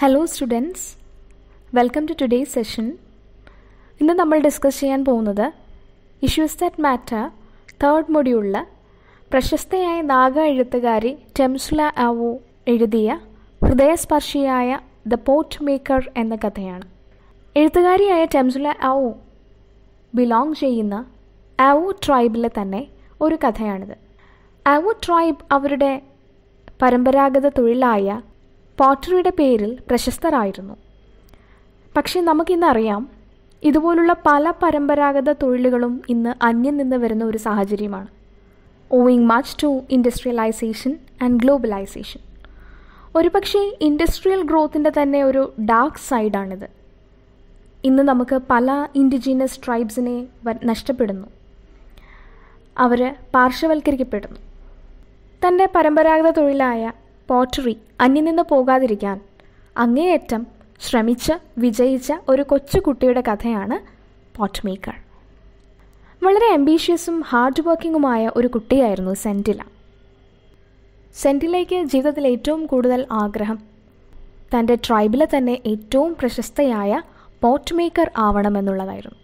hello students welcome to today session ഇന്ന് നമ്മൾ discuss ചെയ്യാൻ പോകുന്നത് ഇഷ്യൂസ് ദാറ്റ് മാറ്റർ തേർഡ് മൊഡ്യൂളിൽ പ്രശസ്തയായ നാഗ എഴുത്തുകാരി ടെംസുല ആവു എഴുതിയ ഹൃദയസ്പർശിയായ ദ പോർട്ട് മേക്കർ എന്ന കഥയാണ് എഴുത്തുകാരിയായ ടെംസുല ആവു ബിലോങ് ചെയ്യുന്ന ആവു ട്രൈബിലെ തന്നെ ഒരു കഥയാണിത് ആവു ട്രൈബ് അവരുടെ പരമ്പരാഗത തൊഴിലായ പോട്ടറിയുടെ പേരിൽ പ്രശസ്തരായിരുന്നു പക്ഷേ നമുക്കിന്നറിയാം ഇതുപോലുള്ള പല പരമ്പരാഗത തൊഴിലുകളും ഇന്ന് അന്യം നിന്ന് വരുന്ന ഒരു സാഹചര്യമാണ് owing much to industrialisation and globalisation ഒരുപക്ഷെ ഇൻഡസ്ട്രിയൽ ഗ്രോത്തിൻ്റെ തന്നെ ഒരു ഡാർക്ക് സൈഡാണിത് ഇന്ന് നമുക്ക് പല ഇൻഡിജീനസ് ട്രൈബ്സിനെ നഷ്ടപ്പെടുന്നു അവർ പാർശ്വവൽക്കരിക്കപ്പെടുന്നു തൻ്റെ പരമ്പരാഗത തൊഴിലായ പോട്ടറി അന്യനിന്ന് പോകാതിരിക്കാൻ അങ്ങേയറ്റം ശ്രമിച്ച് വിജയിച്ച ഒരു കൊച്ചുകുട്ടിയുടെ കഥയാണ് പോട്ട് മേക്കർ വളരെ അംബീഷ്യസും ഹാർഡ് വർക്കിങ്ങുമായ ഒരു കുട്ടിയായിരുന്നു സെൻറ്റില സെൻറ്റിലയ്ക്ക് ജീവിതത്തിൽ ഏറ്റവും കൂടുതൽ ആഗ്രഹം തൻ്റെ ട്രൈബിലെ തന്നെ ഏറ്റവും പ്രശസ്തയായ പോട്ട് മേക്കർ ആവണമെന്നുള്ളതായിരുന്നു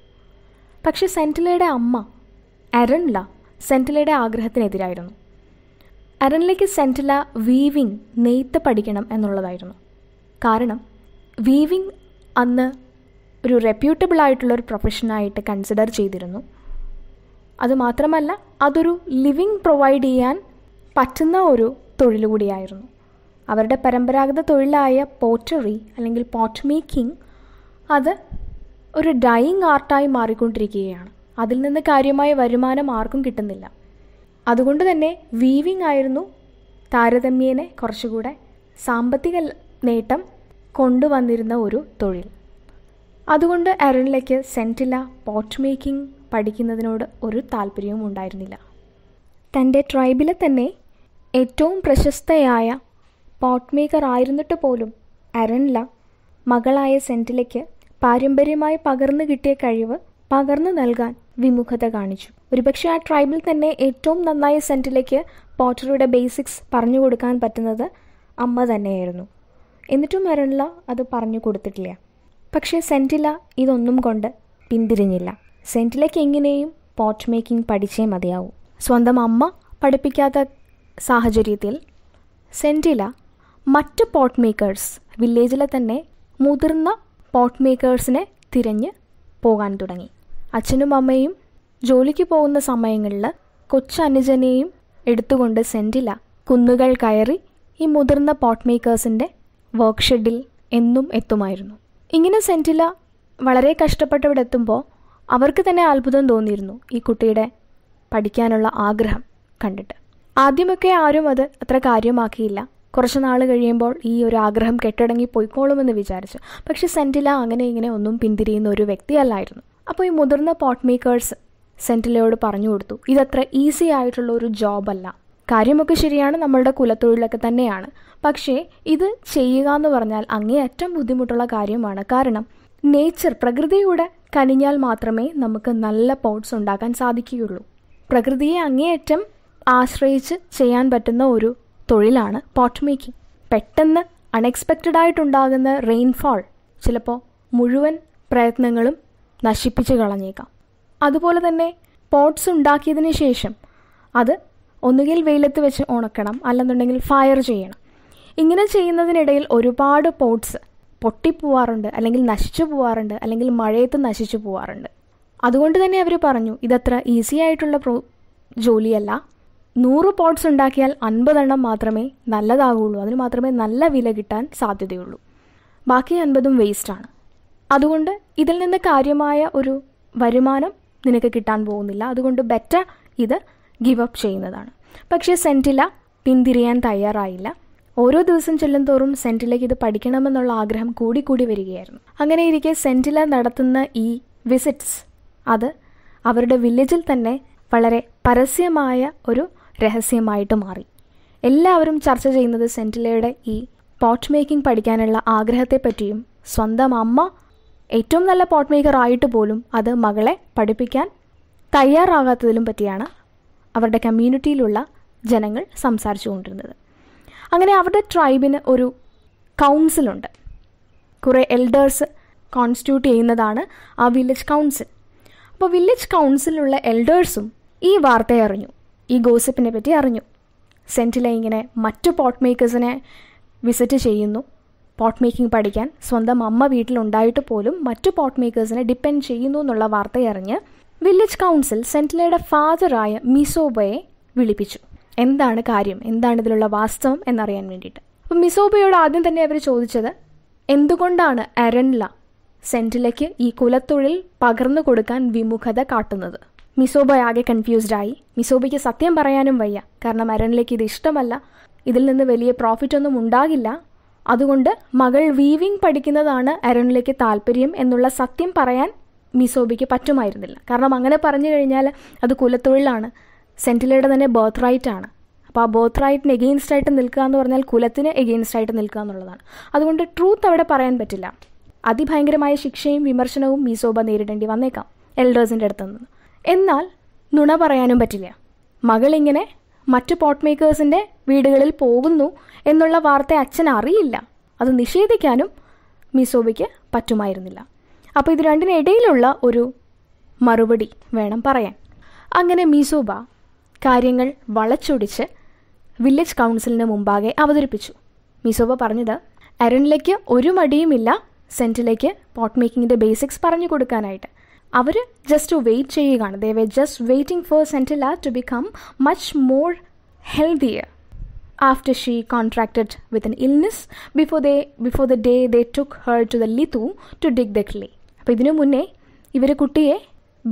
പക്ഷെ സെൻറ്റിലയുടെ അമ്മ അരൺല സെൻറ്റിലയുടെ ആഗ്രഹത്തിനെതിരായിരുന്നു അരണിലേക്ക് സെൻറ്റില വീവിങ് നെയ്ത്ത് പഠിക്കണം എന്നുള്ളതായിരുന്നു കാരണം വീവിങ് അന്ന് ഒരു റെപ്യൂട്ടബിൾ ആയിട്ടുള്ള ഒരു പ്രൊഫഷനായിട്ട് കൺസിഡർ ചെയ്തിരുന്നു അതുമാത്രമല്ല അതൊരു ലിവിങ് പ്രൊവൈഡ് ചെയ്യാൻ പറ്റുന്ന ഒരു തൊഴിലുകൂടിയായിരുന്നു അവരുടെ പരമ്പരാഗത തൊഴിലായ പോട്ടറി അല്ലെങ്കിൽ പോട്ട് മേക്കിംഗ് അത് ഒരു ഡൈയിങ് ആർട്ടായി മാറിക്കൊണ്ടിരിക്കുകയാണ് അതിൽ നിന്ന് കാര്യമായ വരുമാനം ആർക്കും കിട്ടുന്നില്ല അതുകൊണ്ട് തന്നെ വീവിംഗ് ആയിരുന്നു താരതമ്യേനെ കുറച്ചുകൂടെ സാമ്പത്തിക നേട്ടം കൊണ്ടുവന്നിരുന്ന ഒരു തൊഴിൽ അതുകൊണ്ട് അരുണിലേക്ക് സെൻറ്റില പോട്ട് മേക്കിംഗ് പഠിക്കുന്നതിനോട് ഒരു താല്പര്യവും ഉണ്ടായിരുന്നില്ല തൻ്റെ ട്രൈബിലെ തന്നെ ഏറ്റവും പ്രശസ്തയായ പോട്ട് മേക്കർ ആയിരുന്നിട്ട് പോലും അരൺല മകളായ സെൻറ്റിലയ്ക്ക് പാരമ്പര്യമായി പകർന്നു കിട്ടിയ കഴിവ് പകർന്നു നൽകാൻ വിമുഖത കാണിച്ചു ഒരുപക്ഷെ ആ ട്രൈബിൽ തന്നെ ഏറ്റവും നന്നായ സെന്റിലേക്ക് പോട്ടറിയുടെ ബേസിക്സ് പറഞ്ഞു കൊടുക്കാൻ പറ്റുന്നത് അമ്മ തന്നെയായിരുന്നു എന്നിട്ടും മെറിനില അത് പറഞ്ഞു കൊടുത്തിട്ടില്ല പക്ഷേ സെന്റില ഇതൊന്നും കൊണ്ട് പിന്തിരിഞ്ഞില്ല സെന്റിലേക്ക് എങ്ങനെയും പോട്ട് മേക്കിംഗ് പഠിച്ചേ മതിയാവും സ്വന്തം അമ്മ പഠിപ്പിക്കാത്ത സാഹചര്യത്തിൽ സെന്റില മറ്റ് പോട്ട് മേക്കേഴ്സ് വില്ലേജിലെ തന്നെ മുതിർന്ന പോട്ട് മേക്കേഴ്സിനെ തിരഞ്ഞ് പോകാൻ തുടങ്ങി അച്ഛനും അമ്മയും ജോലിക്ക് പോകുന്ന സമയങ്ങളിൽ കൊച്ചനുജനെയും എടുത്തുകൊണ്ട് സെൻറ്റില കുന്നുകൾ കയറി ഈ മുതിർന്ന പോട്ട് മേക്കേഴ്സിൻ്റെ വർക്ക്ഷെഡിൽ എന്നും എത്തുമായിരുന്നു ഇങ്ങനെ സെൻറ്റില വളരെ കഷ്ടപ്പെട്ട് എത്തുമ്പോൾ അവർക്ക് തന്നെ അത്ഭുതം തോന്നിയിരുന്നു ഈ കുട്ടിയുടെ പഠിക്കാനുള്ള ആഗ്രഹം കണ്ടിട്ട് ആദ്യമൊക്കെ ആരും അത് അത്ര കാര്യമാക്കിയില്ല കുറച്ച് നാൾ കഴിയുമ്പോൾ ഈ ഒരു ആഗ്രഹം കെട്ടടങ്ങി പോയിക്കോളുമെന്ന് വിചാരിച്ചു പക്ഷെ സെൻറ്റില അങ്ങനെ ഇങ്ങനെ ഒന്നും പിന്തിരിയുന്ന ഒരു വ്യക്തിയല്ലായിരുന്നു അപ്പോൾ ഈ മുതിർന്ന പോട്ട് മേക്കേഴ്സ് സെൻറ്റിലയോട് പറഞ്ഞു കൊടുത്തു ഇതത്ര ഈസി ആയിട്ടുള്ള ഒരു ജോബല്ല കാര്യമൊക്കെ ശരിയാണ് നമ്മളുടെ കുലത്തൊഴിലൊക്കെ തന്നെയാണ് പക്ഷേ ഇത് ചെയ്യുക എന്ന് പറഞ്ഞാൽ അങ്ങേയറ്റം ബുദ്ധിമുട്ടുള്ള കാര്യമാണ് കാരണം നേച്ചർ പ്രകൃതിയുടെ കനിഞ്ഞാൽ മാത്രമേ നമുക്ക് നല്ല പോട്ട്സ് ഉണ്ടാക്കാൻ സാധിക്കുകയുള്ളൂ പ്രകൃതിയെ അങ്ങേയറ്റം ആശ്രയിച്ച് ചെയ്യാൻ പറ്റുന്ന ഒരു തൊഴിലാണ് പോട്ട് മേക്കിംഗ് പെട്ടെന്ന് അൺഎക്സ്പെക്റ്റഡായിട്ടുണ്ടാകുന്ന ആയിട്ടുണ്ടാകുന്ന റെയിൻഫാൾ ചിലപ്പോൾ മുഴുവൻ പ്രയത്നങ്ങളും നശിപ്പിച്ച് കളഞ്ഞേക്കാം അതുപോലെ തന്നെ പോട്ട്സ് ഉണ്ടാക്കിയതിന് ശേഷം അത് ഒന്നുകിൽ വെയിലത്ത് വെച്ച് ഉണക്കണം അല്ലെന്നുണ്ടെങ്കിൽ ഫയർ ചെയ്യണം ഇങ്ങനെ ചെയ്യുന്നതിനിടയിൽ ഒരുപാട് പോട്ട്സ് പൊട്ടിപ്പോവാറുണ്ട് അല്ലെങ്കിൽ നശിച്ചു പോവാറുണ്ട് അല്ലെങ്കിൽ മഴയത്ത് നശിച്ചു പോവാറുണ്ട് അതുകൊണ്ട് തന്നെ അവർ പറഞ്ഞു ഇതത്ര ഈസി ആയിട്ടുള്ള പ്രോ ജോലിയല്ല നൂറ് പോട്ട്സ് ഉണ്ടാക്കിയാൽ അൻപതെണ്ണം മാത്രമേ നല്ലതാകുള്ളൂ അതിന് മാത്രമേ നല്ല വില കിട്ടാൻ സാധ്യതയുള്ളൂ ബാക്കി അൻപതും വേസ്റ്റാണ് അതുകൊണ്ട് ഇതിൽ നിന്ന് കാര്യമായ ഒരു വരുമാനം നിനക്ക് കിട്ടാൻ പോകുന്നില്ല അതുകൊണ്ട് ബെറ്റർ ഇത് ഗിവ് അപ്പ് ചെയ്യുന്നതാണ് പക്ഷേ സെൻറ്റില പിന്തിരിയാൻ തയ്യാറായില്ല ഓരോ ദിവസം ചെല്ലും തോറും സെൻറ്റിലേക്ക് ഇത് പഠിക്കണമെന്നുള്ള ആഗ്രഹം കൂടി കൂടി വരികയായിരുന്നു അങ്ങനെ ഇരിക്കെ സെൻറ്റില നടത്തുന്ന ഈ വിസിറ്റ്സ് അത് അവരുടെ വില്ലേജിൽ തന്നെ വളരെ പരസ്യമായ ഒരു രഹസ്യമായിട്ട് മാറി എല്ലാവരും ചർച്ച ചെയ്യുന്നത് സെൻറ്റിലയുടെ ഈ പോട്ട് മേക്കിംഗ് പഠിക്കാനുള്ള ആഗ്രഹത്തെപ്പറ്റിയും സ്വന്തം അമ്മ ഏറ്റവും നല്ല പോട്ട് മേക്കർ ആയിട്ട് പോലും അത് മകളെ പഠിപ്പിക്കാൻ തയ്യാറാകാത്തതിലും പറ്റിയാണ് അവരുടെ കമ്മ്യൂണിറ്റിയിലുള്ള ജനങ്ങൾ സംസാരിച്ചു കൊണ്ടിരുന്നത് അങ്ങനെ അവരുടെ ട്രൈബിന് ഒരു കൗൺസിലുണ്ട് കുറേ എൽഡേഴ്സ് കോൺസ്റ്റിറ്റ്യൂട്ട് ചെയ്യുന്നതാണ് ആ വില്ലേജ് കൗൺസിൽ അപ്പോൾ വില്ലേജ് കൗൺസിലുള്ള എൽഡേഴ്സും ഈ വാർത്തയെ അറിഞ്ഞു ഈ ഗോസിപ്പിനെ പറ്റി അറിഞ്ഞു സെൻറ്റിലെ ഇങ്ങനെ മറ്റു പോട്ട് മേക്കേഴ്സിനെ വിസിറ്റ് ചെയ്യുന്നു പോട്ട് മേക്കിംഗ് പഠിക്കാൻ സ്വന്തം അമ്മ വീട്ടിലുണ്ടായിട്ട് പോലും മറ്റു പോട്ട് മേക്കേഴ്സിനെ ഡിപ്പെൻഡ് ചെയ്യുന്നു എന്നുള്ള വാർത്തയറിഞ്ഞ് വില്ലേജ് കൗൺസിൽ സെന്റിലയുടെ ഫാദറായ മിസോബയെ വിളിപ്പിച്ചു എന്താണ് കാര്യം എന്താണ് ഇതിലുള്ള വാസ്തവം എന്നറിയാൻ വേണ്ടിയിട്ട് അപ്പം മിസോബയോട് ആദ്യം തന്നെ അവർ ചോദിച്ചത് എന്തുകൊണ്ടാണ് അരൺല സെന്റിലയ്ക്ക് ഈ കുലത്തൊഴിൽ പകർന്നു കൊടുക്കാൻ വിമുഖത കാട്ടുന്നത് മിസോബ ആകെ കൺഫ്യൂസ്ഡായി മിസോബയ്ക്ക് സത്യം പറയാനും വയ്യ കാരണം അരൺലയ്ക്ക് ഇത് ഇഷ്ടമല്ല ഇതിൽ നിന്ന് വലിയ പ്രോഫിറ്റ് ഒന്നും ഉണ്ടാകില്ല അതുകൊണ്ട് മകൾ വീവിംഗ് പഠിക്കുന്നതാണ് അരുണിലേക്ക് താല്പര്യം എന്നുള്ള സത്യം പറയാൻ മിസോബിക്ക് പറ്റുമായിരുന്നില്ല കാരണം അങ്ങനെ പറഞ്ഞു കഴിഞ്ഞാൽ അത് കുലത്തൊഴിലാണ് സെൻറ്റിലയുടെ തന്നെ ബർത്ത് റൈറ്റ് ആണ് അപ്പോൾ ആ ബർത്ത് റൈറ്റിന് എഗെയിൻസ്റ്റ് ആയിട്ട് നിൽക്കുക എന്ന് പറഞ്ഞാൽ കുലത്തിന് എഗെയിൻസ്റ്റ് ആയിട്ട് നിൽക്കുക എന്നുള്ളതാണ് അതുകൊണ്ട് ട്രൂത്ത് അവിടെ പറയാൻ പറ്റില്ല അതിഭയങ്കരമായ ശിക്ഷയും വിമർശനവും മിസോബ നേരിടേണ്ടി വന്നേക്കാം എൽഡേഴ്സിൻ്റെ അടുത്ത് നിന്ന് എന്നാൽ നുണ പറയാനും പറ്റില്ല മകളിങ്ങനെ മറ്റ് പോട്ട് മേക്കേഴ്സിൻ്റെ വീടുകളിൽ പോകുന്നു എന്നുള്ള വാർത്ത അച്ഛൻ അറിയില്ല അത് നിഷേധിക്കാനും മിസോബയ്ക്ക് പറ്റുമായിരുന്നില്ല അപ്പോൾ ഇത് രണ്ടിനിടയിലുള്ള ഒരു മറുപടി വേണം പറയാൻ അങ്ങനെ മിസോബ കാര്യങ്ങൾ വളച്ചൊടിച്ച് വില്ലേജ് കൗൺസിലിന് മുമ്പാകെ അവതരിപ്പിച്ചു മിസോബ പറഞ്ഞത് അരുണിലേക്ക് ഒരു മടിയുമില്ല സെൻറ്റിലേക്ക് പോട്ട് മേക്കിങ്ങിൻ്റെ ബേസിക്സ് പറഞ്ഞു കൊടുക്കാനായിട്ട് അവർ ജസ്റ്റ് വെയിറ്റ് ചെയ്യുകയാണ് they we just waiting for Sentila to become much more healthier after she contracted with an illness before, they, before the day they took her to the lithu to dig the clay അപ്പോൾ ഇതിനു മുന്നേ ഇവർ കുട്ടിയെ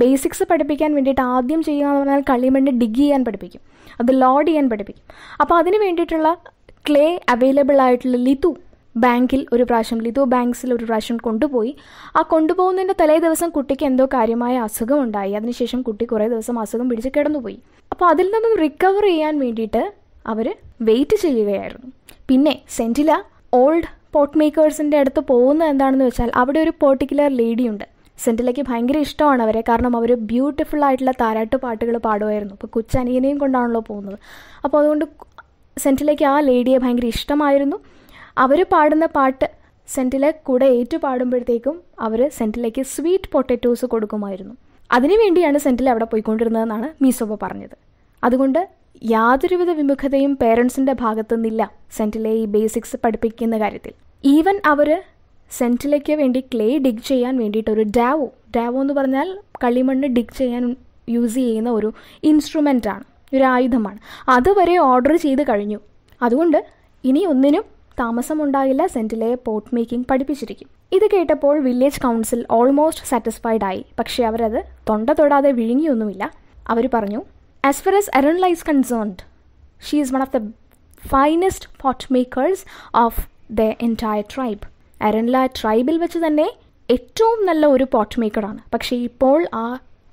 basics പഠിപ്പിക്കാൻ വേണ്ടിയിട്ട് ആദ്യം ചെയ്യുക എന്ന് പറഞ്ഞാൽ കളിമണ്ണ് ഡിഗ് ചെയ്യാൻ പഠിപ്പിക്കും അത് ലോഡ് ചെയ്യാൻ പഠിപ്പിക്കും അപ്പോൾ അതിന് വേണ്ടിയിട്ടുള്ള ക്ലേ അവൈലബിൾ ആയിട്ടുള്ള ലിതു ബാങ്കിൽ ഒരു പ്രാവശ്യം ലിതു ബാങ്ക്സിൽ ഒരു പ്രാവശ്യം കൊണ്ടുപോയി ആ കൊണ്ടുപോകുന്നതിൻ്റെ തലേ ദിവസം കുട്ടിക്ക് എന്തോ കാര്യമായ അസുഖം ഉണ്ടായി അതിനുശേഷം കുട്ടി കുറേ ദിവസം അസുഖം പിടിച്ച് കിടന്നുപോയി അപ്പോൾ അതിൽ നിന്നും റിക്കവർ ചെയ്യാൻ വേണ്ടിയിട്ട് അവർ വെയിറ്റ് ചെയ്യുകയായിരുന്നു പിന്നെ സെൻറ്റില ഓൾഡ് പോട്ട് മേക്കേഴ്സിൻ്റെ അടുത്ത് പോകുന്ന എന്താണെന്ന് വെച്ചാൽ അവിടെ ഒരു പെർട്ടിക്കുലർ ലേഡിയുണ്ട് സെൻറ്റിലയ്ക്ക് ഭയങ്കര ഇഷ്ടമാണ് അവരെ കാരണം അവർ ബ്യൂട്ടിഫുൾ ആയിട്ടുള്ള താരാട്ട് പാട്ടുകൾ പാടുമായിരുന്നു ഇപ്പോൾ കൊച്ചനിയനെയും കൊണ്ടാണല്ലോ പോകുന്നത് അപ്പോൾ അതുകൊണ്ട് സെൻറ്റിലയ്ക്ക് ആ ലേഡിയെ ഭയങ്കര ഇഷ്ടമായിരുന്നു അവർ പാടുന്ന പാട്ട് സെൻറ്റിലെ കൂടെ ഏറ്റു പാടുമ്പോഴത്തേക്കും അവർ സെൻറ്റിലേക്ക് സ്വീറ്റ് പൊട്ടറ്റോസ് കൊടുക്കുമായിരുന്നു അതിനുവേണ്ടിയാണ് സെൻറ്റിൽ അവിടെ പോയിക്കൊണ്ടിരുന്നതെന്നാണ് മീസോബ പറഞ്ഞത് അതുകൊണ്ട് യാതൊരുവിധ വിമുഖതയും പേരൻസിൻ്റെ ഭാഗത്തുനിന്നില്ല സെൻറ്റിലെ ഈ ബേസിക്സ് പഠിപ്പിക്കുന്ന കാര്യത്തിൽ ഈവൻ അവർ സെൻറ്റിലേക്ക് വേണ്ടി ക്ലേ ഡിഗ് ചെയ്യാൻ വേണ്ടിയിട്ട് ഒരു ഡാവോ ഡാവോ എന്ന് പറഞ്ഞാൽ കളിമണ്ണ് ഡിഗ് ചെയ്യാൻ യൂസ് ചെയ്യുന്ന ഒരു ഇൻസ്ട്രുമെൻ്റാണ് ഒരു ആയുധമാണ് അതുവരെ ഓർഡർ ചെയ്ത് കഴിഞ്ഞു അതുകൊണ്ട് ഇനി ഒന്നിനും താമസമുണ്ടാകില്ല സെൻറ്റിലെ പോട്ട് മേക്കിംഗ് പഠിപ്പിച്ചിരിക്കും ഇത് കേട്ടപ്പോൾ വില്ലേജ് കൗൺസിൽ ഓൾമോസ്റ്റ് സാറ്റിസ്ഫൈഡ് ആയി പക്ഷേ അവരത് തൊണ്ട തൊടാതെ വിഴുങ്ങിയൊന്നുമില്ല അവർ പറഞ്ഞു As far as Arunla is concerned, she is one of the finest pot makers of the entire tribe അരൻല ട്രൈബിൽ വെച്ച് തന്നെ ഏറ്റവും നല്ല ഒരു പോട്ട് മേക്കറാണ് പക്ഷേ ഇപ്പോൾ ആ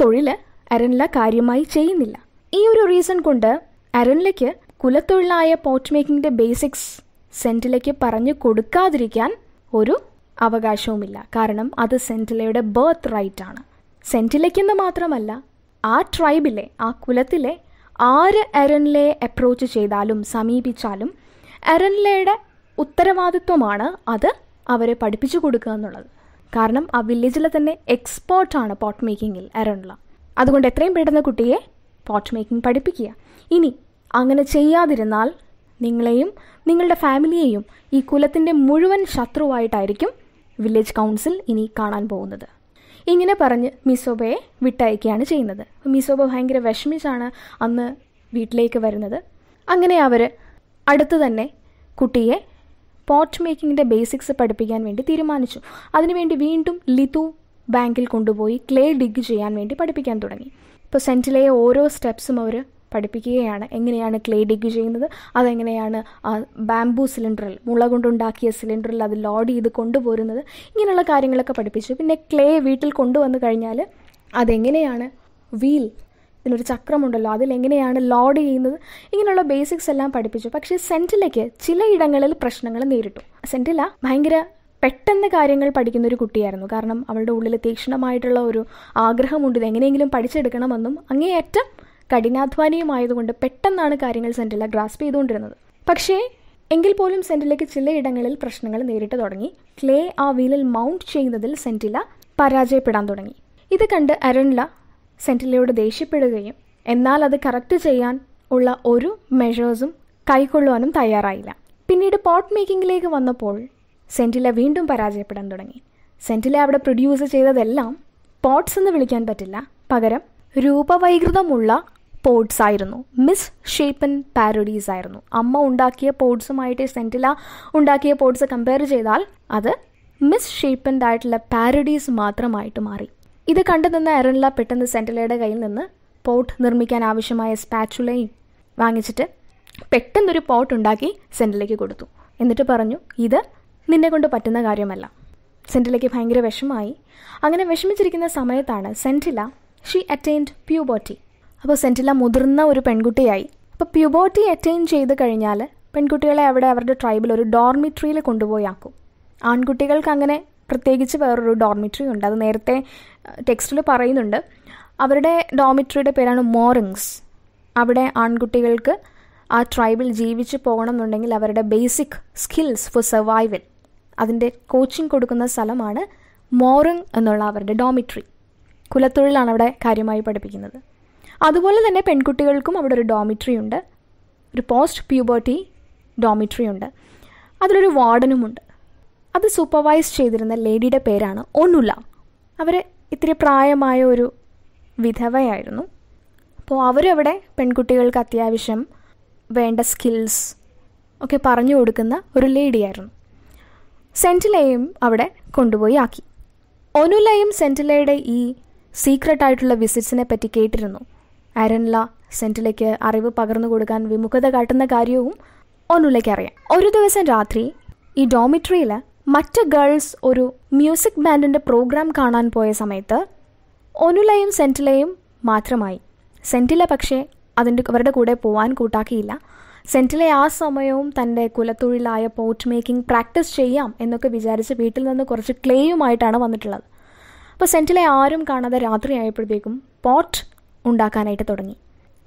തൊഴിൽ അരൻല കാര്യമായി ചെയ്യുന്നില്ല ഈ ഒരു റീസൺ കൊണ്ട് അരൻലയ്ക്ക് കുലത്തൊഴിലായ പോട്ട് മേക്കിങ്ങിൻ്റെ ബേസിക്സ് സെൻറ്റിലയ്ക്ക് പറഞ്ഞു കൊടുക്കാതിരിക്കാൻ ഒരു അവകാശവുമില്ല കാരണം അത് സെൻറ്റിലയുടെ ബർത്ത് റൈറ്റ് ആണ് സെൻറ്റിലയ്ക്കെന്ന് മാത്രമല്ല ആ ട്രൈബിലെ ആ കുലത്തിലെ ആര് എരൻലയെ അപ്രോച്ച് ചെയ്താലും സമീപിച്ചാലും എരൻലയുടെ ഉത്തരവാദിത്വമാണ് അത് അവരെ പഠിപ്പിച്ചു കൊടുക്കുക എന്നുള്ളത് കാരണം ആ വില്ലേജിലെ തന്നെ എക്സ്പേർട്ടാണ് പോട്ട് മേക്കിങ്ങിൽ എരൻല അതുകൊണ്ട് എത്രയും പെട്ടെന്ന് കുട്ടിയെ പോട്ട് മേക്കിംഗ് പഠിപ്പിക്കുക ഇനി അങ്ങനെ ചെയ്യാതിരുന്നാൽ നിങ്ങളെയും നിങ്ങളുടെ ഫാമിലിയെയും ഈ കുലത്തിൻ്റെ മുഴുവൻ ശത്രുവായിട്ടായിരിക്കും വില്ലേജ് കൗൺസിൽ ഇനി കാണാൻ പോകുന്നത് ഇങ്ങനെ പറഞ്ഞ് മിസോബയെ വിട്ടയക്കുകയാണ് ചെയ്യുന്നത് മിസോബ ഭയങ്കര വിഷമിച്ചാണ് അന്ന് വീട്ടിലേക്ക് വരുന്നത് അങ്ങനെ അവർ അടുത്ത് തന്നെ കുട്ടിയെ പോട്ട് മേക്കിങ്ങിൻ്റെ ബേസിക്സ് പഠിപ്പിക്കാൻ വേണ്ടി തീരുമാനിച്ചു അതിനുവേണ്ടി വീണ്ടും ലിതു ബാങ്കിൽ കൊണ്ടുപോയി ക്ലേ ഡിഗ് ചെയ്യാൻ വേണ്ടി പഠിപ്പിക്കാൻ തുടങ്ങി ഇപ്പോൾ സെൻറ്റിലെ ഓരോ സ്റ്റെപ്സും അവർ പഠിപ്പിക്കുകയാണ് എങ്ങനെയാണ് ക്ലേ ഡിഗ് ചെയ്യുന്നത് അതെങ്ങനെയാണ് ബാംബൂ സിലിണ്ടറിൽ മുള കൊണ്ടുണ്ടാക്കിയ സിലിണ്ടറിൽ അത് ലോഡ് ചെയ്ത് കൊണ്ടുപോരുന്നത് ഇങ്ങനെയുള്ള കാര്യങ്ങളൊക്കെ പഠിപ്പിച്ചു പിന്നെ ക്ലേ വീട്ടിൽ കൊണ്ടുവന്നു കഴിഞ്ഞാൽ അതെങ്ങനെയാണ് വീൽ ഇതിനൊരു ചക്രമുണ്ടല്ലോ അതിലെങ്ങനെയാണ് ലോഡ് ചെയ്യുന്നത് ഇങ്ങനെയുള്ള ബേസിക്സ് എല്ലാം പഠിപ്പിച്ചു പക്ഷേ സെൻറ്റിലേക്ക് ചിലയിടങ്ങളിൽ പ്രശ്നങ്ങൾ നേരിട്ടു സെൻറ്റില ഭയങ്കര പെട്ടെന്ന് കാര്യങ്ങൾ പഠിക്കുന്ന ഒരു കുട്ടിയായിരുന്നു കാരണം അവളുടെ ഉള്ളിൽ തീക്ഷണമായിട്ടുള്ള ഒരു ആഗ്രഹമുണ്ട് എങ്ങനെയെങ്കിലും പഠിച്ചെടുക്കണമെന്നും അങ്ങേയറ്റം കഠിനാധ്വാനിയുമായതുകൊണ്ട് പെട്ടെന്നാണ് കാര്യങ്ങൾ സെൻറ്റില ഗ്രാസ്പ് ചെയ്തുകൊണ്ടിരുന്നത് പക്ഷേ എങ്കിൽ പോലും സെൻറ്റിലയ്ക്ക് ചിലയിടങ്ങളിൽ പ്രശ്നങ്ങൾ നേരിട്ട് തുടങ്ങി ക്ലേ ആ വീലിൽ മൗണ്ട് ചെയ്യുന്നതിൽ സെൻറ്റില പരാജയപ്പെടാൻ തുടങ്ങി ഇത് കണ്ട് അരൺല സെൻറ്റിലയോട് ദേഷ്യപ്പെടുകയും എന്നാൽ അത് കറക്റ്റ് ചെയ്യാൻ ഉള്ള ഒരു മെഷേഴ്സും കൈക്കൊള്ളുവാനും തയ്യാറായില്ല പിന്നീട് പോട്ട് മേക്കിങ്ങിലേക്ക് വന്നപ്പോൾ സെൻറ്റില വീണ്ടും പരാജയപ്പെടാൻ തുടങ്ങി സെൻറ്റില അവിടെ പ്രൊഡ്യൂസ് ചെയ്തതെല്ലാം പോട്ട്സ് എന്ന് വിളിക്കാൻ പറ്റില്ല പകരം രൂപവൈകൃതമുള്ള പോഡ്സ് ആയിരുന്നു മിസ് ഷേപ്പൻ പാരഡീസ് ആയിരുന്നു അമ്മ ഉണ്ടാക്കിയ പോഡ്സുമായിട്ട് സെന്റില ഉണ്ടാക്കിയ പോഡ്സ് കമ്പയർ ചെയ്താൽ അത് മിസ് ഷേപ്പൻഡ് ആയിട്ടുള്ള പാരഡീസ് മാത്രമായിട്ട് മാറി ഇത് കണ്ടു നിന്ന എറൻല പെട്ടെന്ന് സെന്റിലയുടെ കയ്യിൽ നിന്ന് പോട്ട് നിർമ്മിക്കാൻ ആവശ്യമായ സ്പാച്ചുലയും വാങ്ങിച്ചിട്ട് പെട്ടെന്നൊരു പോട്ട് ഉണ്ടാക്കി സെന്റിലേക്ക് കൊടുത്തു എന്നിട്ട് പറഞ്ഞു ഇത് നിന്നെ കൊണ്ട് പറ്റുന്ന കാര്യമല്ല സെന്റിലയ്ക്ക് ഭയങ്കര വിഷമായി അങ്ങനെ വിഷമിച്ചിരിക്കുന്ന സമയത്താണ് സെന്റില ഷീ അറ്റൈൻഡ് പ്യൂബോട്ടി അപ്പോൾ സെൻറ്റില മുതിർന്ന ഒരു പെൺകുട്ടിയായി അപ്പോൾ പ്യുബോർട്ടി അറ്റൈൻ ചെയ്ത് കഴിഞ്ഞാൽ പെൺകുട്ടികളെ അവിടെ അവരുടെ ട്രൈബിൽ ഒരു ഡോർമിട്രിയിൽ കൊണ്ടുപോയി ആക്കും ആൺകുട്ടികൾക്ക് അങ്ങനെ പ്രത്യേകിച്ച് വേറൊരു ഡോർമിട്രി ഉണ്ട് അത് നേരത്തെ ടെക്സ്റ്റിൽ പറയുന്നുണ്ട് അവരുടെ ഡോമിട്രിയുടെ പേരാണ് മോറിങ്സ് അവിടെ ആൺകുട്ടികൾക്ക് ആ ട്രൈബിൽ ജീവിച്ച് പോകണം എന്നുണ്ടെങ്കിൽ അവരുടെ ബേസിക് സ്കിൽസ് ഫോർ സർവൈവൽ അതിൻ്റെ കോച്ചിങ് കൊടുക്കുന്ന സ്ഥലമാണ് മോറിങ് എന്നുള്ള അവരുടെ ഡോമിട്രി കുലത്തൊഴിലാണ് അവിടെ കാര്യമായി പഠിപ്പിക്കുന്നത് അതുപോലെ തന്നെ പെൺകുട്ടികൾക്കും അവിടെ ഒരു ഡോമിട്രി ഉണ്ട് ഒരു പോസ്റ്റ് പ്യൂബർട്ടി ഡോമിട്രി ഉണ്ട് അതിലൊരു വാർഡനുമുണ്ട് അത് സൂപ്പർവൈസ് ചെയ്തിരുന്ന ലേഡിയുടെ പേരാണ് ഒന്നുല്ല അവർ ഇത്തിരി പ്രായമായ ഒരു വിധവയായിരുന്നു അപ്പോൾ അവരവിടെ പെൺകുട്ടികൾക്ക് അത്യാവശ്യം വേണ്ട സ്കിൽസ് ഒക്കെ പറഞ്ഞു കൊടുക്കുന്ന ഒരു ലേഡിയായിരുന്നു സെൻറ്റിലയും അവിടെ കൊണ്ടുപോയി ആക്കി ഒനുലയും സെൻറ്റിലയുടെ ഈ സീക്രട്ടായിട്ടുള്ള വിസിറ്റ്സിനെ പറ്റി കേട്ടിരുന്നു അരൺല സെന്റിലേക്ക് അറിവ് പകർന്നു കൊടുക്കാൻ വിമുഖത കാട്ടുന്ന കാര്യവും ഒന്നുലേക്ക് അറിയാം ഒരു ദിവസം രാത്രി ഈ ഡോമിട്രിയിൽ മറ്റ് ഗേൾസ് ഒരു മ്യൂസിക് ബാൻഡിൻ്റെ പ്രോഗ്രാം കാണാൻ പോയ സമയത്ത് ഒനുലയും സെൻറ്റിലയും മാത്രമായി സെൻറ്റില പക്ഷേ അതിൻ്റെ അവരുടെ കൂടെ പോവാൻ കൂട്ടാക്കിയില്ല സെൻറ്റിലെ ആ സമയവും തൻ്റെ കുലത്തൊഴിലായ പോട്ട് മേക്കിംഗ് പ്രാക്ടീസ് ചെയ്യാം എന്നൊക്കെ വിചാരിച്ച് വീട്ടിൽ നിന്ന് കുറച്ച് ക്ലേയുമായിട്ടാണ് വന്നിട്ടുള്ളത് അപ്പോൾ സെൻറ്റിലെ ആരും കാണാതെ രാത്രി ആയപ്പോഴത്തേക്കും പോട്ട് ഉണ്ടാക്കാനായിട്ട് തുടങ്ങി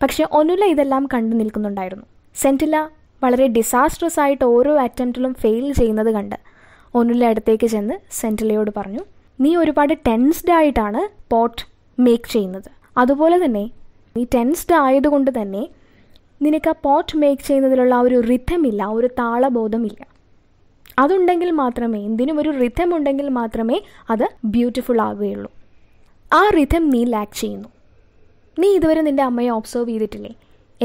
പക്ഷെ ഒന്നുല ഇതെല്ലാം കണ്ടു നിൽക്കുന്നുണ്ടായിരുന്നു സെൻറ്റില വളരെ ഡിസാസ്ട്രസ് ആയിട്ട് ഓരോ അറ്റംപ്റ്റിലും ഫെയിൽ ചെയ്യുന്നത് കണ്ട് ഒന്നുല അടുത്തേക്ക് ചെന്ന് സെൻറ്റിലയോട് പറഞ്ഞു നീ ഒരുപാട് ടെൻസ്ഡ് ആയിട്ടാണ് പോട്ട് മേക്ക് ചെയ്യുന്നത് അതുപോലെ തന്നെ നീ ടെൻസ്ഡ് ആയതുകൊണ്ട് തന്നെ നിനക്ക് ആ പോട്ട് മേക്ക് ചെയ്യുന്നതിലുള്ള ആ ഒരു റിഥമില്ല ഒരു താളബോധമില്ല അതുണ്ടെങ്കിൽ മാത്രമേ എന്തിനും ഒരു റിഥം ഉണ്ടെങ്കിൽ മാത്രമേ അത് ബ്യൂട്ടിഫുൾ ആവുകയുള്ളൂ ആ റിഥം നീ ലാക്ക് ചെയ്യുന്നു നീ ഇതുവരെ നിൻ്റെ അമ്മയെ ഒബ്സർവ് ചെയ്തിട്ടില്ലേ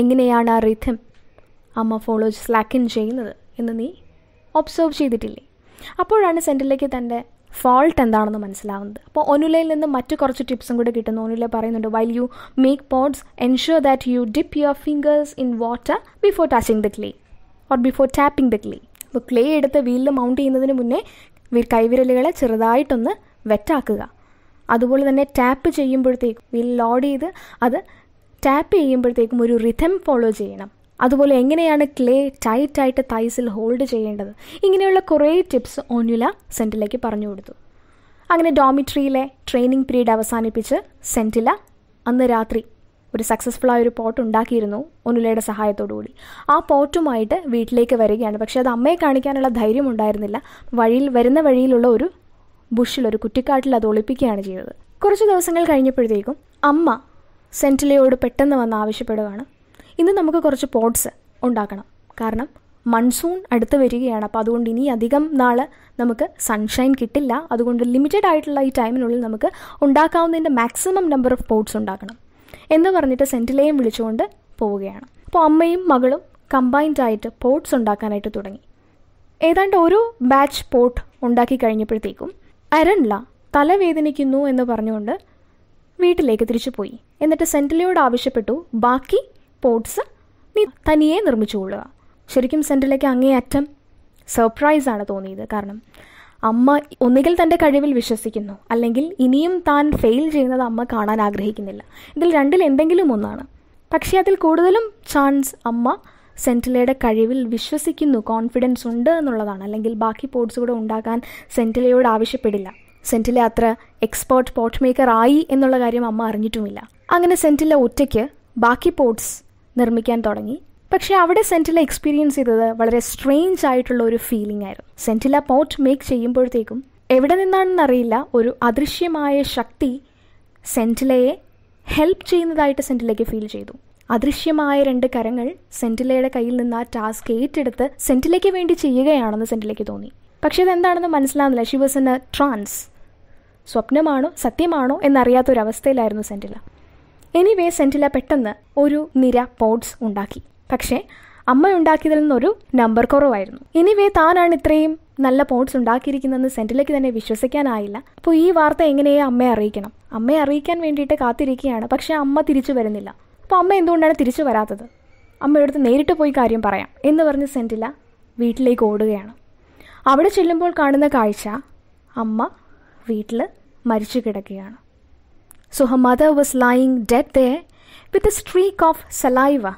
എങ്ങനെയാണ് ആ റിഥം അമ്മ ഫോളോ ഇൻ ചെയ്യുന്നത് എന്ന് നീ ഒബ്സർവ് ചെയ്തിട്ടില്ലേ അപ്പോഴാണ് സെൻറ്ററിലേക്ക് തൻ്റെ ഫോൾട്ട് എന്താണെന്ന് മനസ്സിലാവുന്നത് അപ്പോൾ ഒനുലയിൽ നിന്ന് മറ്റു കുറച്ച് ടിപ്സും കൂടെ കിട്ടുന്നു ഒനുല പറയുന്നുണ്ട് while you make pods ensure that you dip your fingers in water before touching the clay or before tapping the clay അപ്പോൾ ക്ലേ എടുത്ത് വീലിൽ മൗണ്ട് ചെയ്യുന്നതിന് മുന്നേ കൈവിരലുകളെ ചെറുതായിട്ടൊന്ന് വെറ്റാക്കുക അതുപോലെ തന്നെ ടാപ്പ് ചെയ്യുമ്പോഴത്തേക്കും വിൽ ലോഡ് ചെയ്ത് അത് ടാപ്പ് ചെയ്യുമ്പോഴത്തേക്കും ഒരു റിഥം ഫോളോ ചെയ്യണം അതുപോലെ എങ്ങനെയാണ് ക്ലേ ടൈറ്റായിട്ട് തൈസിൽ ഹോൾഡ് ചെയ്യേണ്ടത് ഇങ്ങനെയുള്ള കുറേ ടിപ്സ് ഓനുല സെൻറ്റിലേക്ക് പറഞ്ഞു കൊടുത്തു അങ്ങനെ ഡോമിട്രിയിലെ ട്രെയിനിങ് പീരീഡ് അവസാനിപ്പിച്ച് സെൻറ്റില അന്ന് രാത്രി ഒരു സക്സസ്ഫുൾ ആയ ഒരു പോട്ട് ഉണ്ടാക്കിയിരുന്നു ഒന്നുലയുടെ സഹായത്തോടുകൂടി ആ പോട്ടുമായിട്ട് വീട്ടിലേക്ക് വരികയാണ് പക്ഷേ അത് അമ്മയെ കാണിക്കാനുള്ള ധൈര്യം ഉണ്ടായിരുന്നില്ല വഴിയിൽ വരുന്ന വഴിയിലുള്ള ഒരു ബുഷിൽ ഒരു കുറ്റിക്കാട്ടിൽ അത് ഒളിപ്പിക്കുകയാണ് ചെയ്തത് കുറച്ച് ദിവസങ്ങൾ കഴിഞ്ഞപ്പോഴത്തേക്കും അമ്മ സെൻറ്റിലയോട് പെട്ടെന്ന് വന്ന് ആവശ്യപ്പെടുകയാണ് ഇന്ന് നമുക്ക് കുറച്ച് പോട്ട്സ് ഉണ്ടാക്കണം കാരണം മൺസൂൺ അടുത്ത് വരികയാണ് അപ്പോൾ അതുകൊണ്ട് ഇനി അധികം നാൾ നമുക്ക് സൺഷൈൻ കിട്ടില്ല അതുകൊണ്ട് ലിമിറ്റഡ് ആയിട്ടുള്ള ഈ ടൈമിനുള്ളിൽ നമുക്ക് ഉണ്ടാക്കാവുന്നതിൻ്റെ മാക്സിമം നമ്പർ ഓഫ് പോട്ട്സ് ഉണ്ടാക്കണം എന്ന് പറഞ്ഞിട്ട് സെൻറ്റിലയും വിളിച്ചുകൊണ്ട് പോവുകയാണ് അപ്പോൾ അമ്മയും മകളും കമ്പൈൻഡ് ആയിട്ട് പോട്ട്സ് ഉണ്ടാക്കാനായിട്ട് തുടങ്ങി ഏതാണ്ട് ഒരു ബാച്ച് പോട്ട് ഉണ്ടാക്കി കഴിഞ്ഞപ്പോഴത്തേക്കും അരൺല തലവേദനിക്കുന്നു എന്ന് പറഞ്ഞുകൊണ്ട് വീട്ടിലേക്ക് തിരിച്ചു പോയി എന്നിട്ട് സെൻറ്റിലയോട് ആവശ്യപ്പെട്ടു ബാക്കി പോട്ട്സ് നീ തനിയെ നിർമ്മിച്ചുകൊള്ളുക ശരിക്കും സെൻറ്റിലയ്ക്ക് അങ്ങേയറ്റം സർപ്രൈസാണ് തോന്നിയത് കാരണം അമ്മ ഒന്നുകിൽ തൻ്റെ കഴിവിൽ വിശ്വസിക്കുന്നു അല്ലെങ്കിൽ ഇനിയും താൻ ഫെയിൽ ചെയ്യുന്നത് അമ്മ കാണാൻ ആഗ്രഹിക്കുന്നില്ല ഇതിൽ രണ്ടിൽ എന്തെങ്കിലും ഒന്നാണ് പക്ഷേ അതിൽ കൂടുതലും ചാൻസ് അമ്മ സെൻറ്റിലയുടെ കഴിവിൽ വിശ്വസിക്കുന്നു കോൺഫിഡൻസ് ഉണ്ട് എന്നുള്ളതാണ് അല്ലെങ്കിൽ ബാക്കി പോർട്സ് കൂടെ ഉണ്ടാക്കാൻ സെൻറ്റിലയോട് ആവശ്യപ്പെടില്ല സെൻറ്റില അത്ര എക്സ്പേർട്ട് പോർട്ട് മേക്കർ ആയി എന്നുള്ള കാര്യം അമ്മ അറിഞ്ഞിട്ടുമില്ല അങ്ങനെ സെൻറ്റില ഒറ്റയ്ക്ക് ബാക്കി പോർട്സ് നിർമ്മിക്കാൻ തുടങ്ങി പക്ഷേ അവിടെ സെൻറ്റില എക്സ്പീരിയൻസ് ചെയ്തത് വളരെ സ്ട്രെയിഞ്ച് ആയിട്ടുള്ള ഒരു ഫീലിംഗ് ആയിരുന്നു സെൻറ്റില പോർട്ട് മേക്ക് ചെയ്യുമ്പോഴത്തേക്കും എവിടെ നിന്നാണെന്നറിയില്ല ഒരു അദൃശ്യമായ ശക്തി സെൻറ്റിലയെ ഹെൽപ്പ് ചെയ്യുന്നതായിട്ട് സെൻറ്റിലയ്ക്ക് ഫീൽ ചെയ്തു അദൃശ്യമായ രണ്ട് കരങ്ങൾ സെന്റിലയുടെ കയ്യിൽ നിന്ന് ആ ടാസ്ക് ഏറ്റെടുത്ത് സെന്റിലയ്ക്ക് വേണ്ടി ചെയ്യുകയാണെന്ന് സെന്റിലയ്ക്ക് തോന്നി പക്ഷേ അതെന്താണെന്ന് മനസ്സിലാകുന്നില്ല she was in a trance സ്വപ്നമാണോ സത്യമാണോ അവസ്ഥയിലായിരുന്നു സെന്റില എനിവേ സെന്റില പെട്ടെന്ന് ഒരു നിര പോഡ്സ് ഉണ്ടാക്കി പക്ഷേ അമ്മ ഉണ്ടാക്കിയതിൽ നിന്നൊരു നമ്പർ കുറവായിരുന്നു എനിവേ താനാണ് ഇത്രയും നല്ല പോഡ്സ് ഉണ്ടാക്കിയിരിക്കുന്നതെന്ന് സെന്റിലേക്ക് തന്നെ വിശ്വസിക്കാനായില്ല അപ്പോൾ ഈ വാർത്ത എങ്ങനെയാ അമ്മയെ അറിയിക്കണം അമ്മയെ അറിയിക്കാൻ വേണ്ടിയിട്ട് കാത്തിരിക്കുകയാണ് പക്ഷേ അമ്മ തിരിച്ചു വരുന്നില്ല അപ്പോൾ അമ്മ എന്തുകൊണ്ടാണ് തിരിച്ചു വരാത്തത് അമ്മയടുത്ത് നേരിട്ട് പോയി കാര്യം പറയാം എന്ന് പറഞ്ഞ് സെൻറ്റില വീട്ടിലേക്ക് ഓടുകയാണ് അവിടെ ചെല്ലുമ്പോൾ കാണുന്ന കാഴ്ച അമ്മ വീട്ടിൽ മരിച്ചു കിടക്കുകയാണ് so her mother was lying dead there with a streak of saliva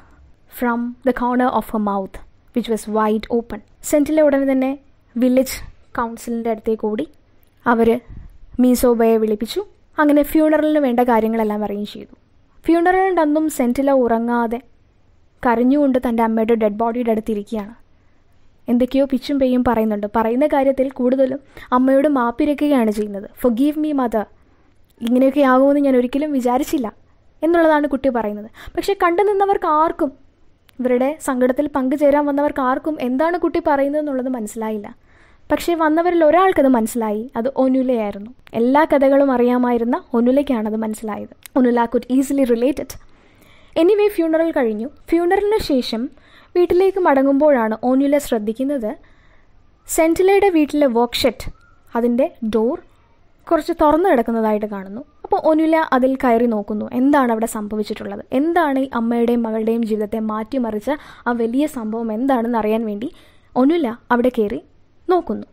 from the corner of a mouth which was wide open സെൻറ്റിലെ ഉടനെ തന്നെ വില്ലേജ് കൗൺസിലിൻ്റെ അടുത്തേക്ക് ഓടി അവർ മീസോബയെ വിളിപ്പിച്ചു അങ്ങനെ ഫ്യൂണറലിന് വേണ്ട കാര്യങ്ങളെല്ലാം അറേഞ്ച് ചെയ്തു ഫ്യൂണറലിൻ്റെ സെൻറ്റില ഉറങ്ങാതെ കരഞ്ഞുകൊണ്ട് തൻ്റെ അമ്മയുടെ ഡെഡ് ബോഡിയുടെ അടുത്തിരിക്കുകയാണ് എന്തൊക്കെയോ പിച്ചും പെയ്യും പറയുന്നുണ്ട് പറയുന്ന കാര്യത്തിൽ കൂടുതലും അമ്മയോട് മാപ്പിരക്കുകയാണ് ചെയ്യുന്നത് ഗീവ് മീ മദർ ഇങ്ങനെയൊക്കെ ആകുമെന്ന് ഞാൻ ഒരിക്കലും വിചാരിച്ചില്ല എന്നുള്ളതാണ് കുട്ടി പറയുന്നത് പക്ഷേ കണ്ടു നിന്നവർക്ക് ആർക്കും ഇവരുടെ സങ്കടത്തിൽ പങ്കുചേരാൻ വന്നവർക്ക് ആർക്കും എന്താണ് കുട്ടി പറയുന്നത് എന്നുള്ളത് മനസ്സിലായില്ല പക്ഷേ വന്നവരിൽ ഒരാൾക്കത് മനസ്സിലായി അത് ഒനുലയായിരുന്നു എല്ലാ കഥകളും അറിയാമായിരുന്ന ഒനുലയ്ക്കാണത് മനസ്സിലായത് Onula could easily related anyway funeral കഴിഞ്ഞു ഫ്യൂണറലിന് ശേഷം വീട്ടിലേക്ക് മടങ്ങുമ്പോഴാണ് ഓനുല ശ്രദ്ധിക്കുന്നത് സെൻറ്റിലയുടെ വീട്ടിലെ വർക്ക്ഷെറ്റ് അതിൻ്റെ ഡോർ കുറച്ച് തുറന്നു കിടക്കുന്നതായിട്ട് കാണുന്നു അപ്പോൾ ഒനുല അതിൽ കയറി നോക്കുന്നു എന്താണ് അവിടെ സംഭവിച്ചിട്ടുള്ളത് എന്താണ് ഈ അമ്മയുടെയും മകളുടെയും ജീവിതത്തെ മാറ്റിമറിച്ച ആ വലിയ സംഭവം എന്താണെന്ന് അറിയാൻ വേണ്ടി ഒനുല അവിടെ കയറി നോക്കുന്നു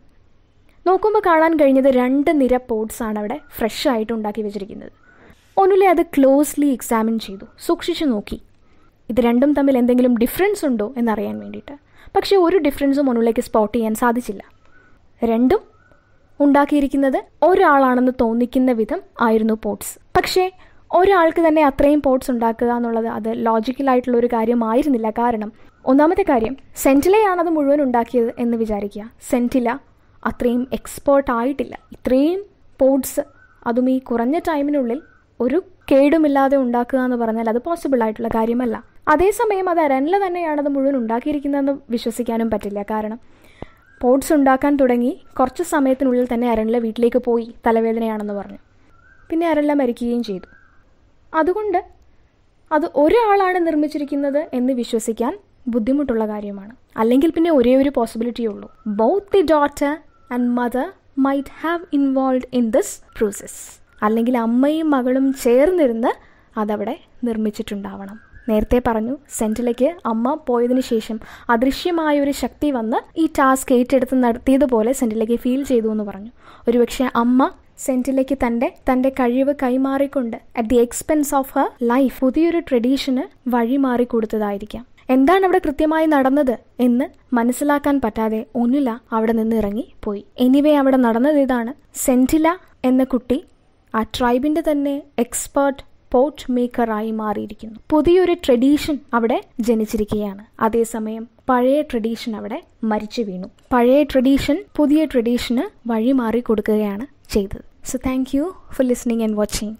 നോക്കുമ്പോൾ കാണാൻ കഴിഞ്ഞത് രണ്ട് നിര ആണ് അവിടെ ഫ്രഷ് ആയിട്ട് ഉണ്ടാക്കി വെച്ചിരിക്കുന്നത് ഒന്നുലെ അത് ക്ലോസ്ലി എക്സാമിൻ ചെയ്തു സൂക്ഷിച്ചു നോക്കി ഇത് രണ്ടും തമ്മിൽ എന്തെങ്കിലും ഡിഫറൻസ് ഉണ്ടോ എന്നറിയാൻ വേണ്ടിയിട്ട് പക്ഷേ ഒരു ഡിഫറൻസും ഒന്നുലേക്ക് സ്പോട്ട് ചെയ്യാൻ സാധിച്ചില്ല രണ്ടും ഉണ്ടാക്കിയിരിക്കുന്നത് ഒരാളാണെന്ന് തോന്നിക്കുന്ന വിധം ആയിരുന്നു പോട്ട്സ് പക്ഷേ ഒരാൾക്ക് തന്നെ അത്രയും പോട്ട്സ് ഉണ്ടാക്കുക എന്നുള്ളത് അത് ലോജിക്കലായിട്ടുള്ള ഒരു കാര്യമായിരുന്നില്ല കാരണം ഒന്നാമത്തെ കാര്യം സെൻറ്റിലയാണത് മുഴുവൻ ഉണ്ടാക്കിയത് എന്ന് വിചാരിക്കുക സെൻറ്റില അത്രയും എക്സ്പേർട്ട് ആയിട്ടില്ല ഇത്രയും പോഡ്സ് അതും ഈ കുറഞ്ഞ ടൈമിനുള്ളിൽ ഒരു കേടുമില്ലാതെ ഉണ്ടാക്കുക എന്ന് പറഞ്ഞാൽ അത് പോസിബിൾ ആയിട്ടുള്ള കാര്യമല്ല അതേസമയം അത് അരനില തന്നെയാണ് അത് മുഴുവൻ ഉണ്ടാക്കിയിരിക്കുന്നതെന്ന് വിശ്വസിക്കാനും പറ്റില്ല കാരണം പോഡ്സ് ഉണ്ടാക്കാൻ തുടങ്ങി കുറച്ച് സമയത്തിനുള്ളിൽ തന്നെ അരനില വീട്ടിലേക്ക് പോയി തലവേദനയാണെന്ന് പറഞ്ഞു പിന്നെ അരനില മരിക്കുകയും ചെയ്തു അതുകൊണ്ട് അത് ഒരാളാണ് നിർമ്മിച്ചിരിക്കുന്നത് എന്ന് വിശ്വസിക്കാൻ ബുദ്ധിമുട്ടുള്ള കാര്യമാണ് അല്ലെങ്കിൽ പിന്നെ ഒരേ ഒരു പോസിബിലിറ്റിയേ ഉള്ളൂ both the daughter and mother might have involve in this process അല്ലെങ്കിൽ അമ്മയും മകളും ചേർന്നിരുന്ന് അതവിടെ നിർമ്മിച്ചിട്ടുണ്ടാവണം നേരത്തെ പറഞ്ഞു സെന്റിലേക്ക് അമ്മ പോയതിനു ശേഷം അദൃശ്യമായ ഒരു ശക്തി വന്ന് ഈ ടാസ്ക് ഏറ്റെടുത്ത് നടത്തിയതുപോലെ സെന്റിലേക്ക് ഫീൽ ചെയ്തു എന്ന് പറഞ്ഞു ഒരുപക്ഷെ അമ്മ സെന്റിലേക്ക് തന്റെ തന്റെ കഴിവ് കൈമാറിക്കൊണ്ട് at the expense of her life പുതിയൊരു ട്രഡീഷന് വഴിമാറി കൊടുത്തതായിരിക്കാം എന്താണ് അവിടെ കൃത്യമായി നടന്നത് എന്ന് മനസ്സിലാക്കാൻ പറ്റാതെ ഒന്നില അവിടെ നിന്ന് ഇറങ്ങി പോയി എനിവേ അവിടെ നടന്നത് ഇതാണ് സെന്റില എന്ന കുട്ടി ആ ട്രൈബിന്റെ തന്നെ എക്സ്പേർട്ട് പോർട്ട് മേക്കറായി മാറിയിരിക്കുന്നു പുതിയൊരു ട്രഡീഷൻ അവിടെ ജനിച്ചിരിക്കുകയാണ് അതേസമയം പഴയ ട്രഡീഷൻ അവിടെ മരിച്ചു വീണു പഴയ ട്രഡീഷൻ പുതിയ ട്രഡീഷന് വഴിമാറി കൊടുക്കുകയാണ് ചെയ്തത് so thank you for listening and watching